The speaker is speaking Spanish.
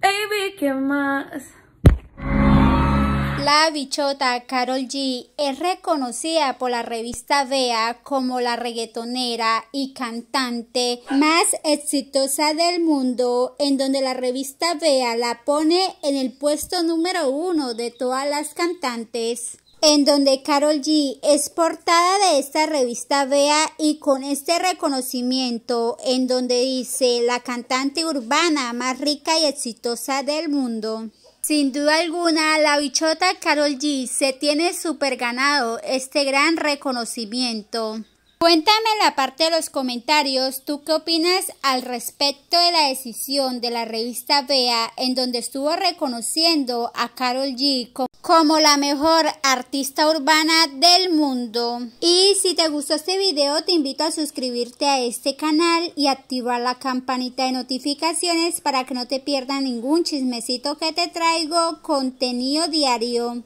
Baby, ¿qué más? La bichota Carol G es reconocida por la revista VEA como la reggaetonera y cantante más exitosa del mundo, en donde la revista VEA la pone en el puesto número uno de todas las cantantes en donde Carol G es portada de esta revista Vea y con este reconocimiento en donde dice la cantante urbana más rica y exitosa del mundo. Sin duda alguna, la bichota Carol G se tiene super ganado este gran reconocimiento. Cuéntame en la parte de los comentarios, ¿tú qué opinas al respecto de la decisión de la revista Bea en donde estuvo reconociendo a Carol G como la mejor artista urbana del mundo? Y si te gustó este video, te invito a suscribirte a este canal y activar la campanita de notificaciones para que no te pierdas ningún chismecito que te traigo contenido diario.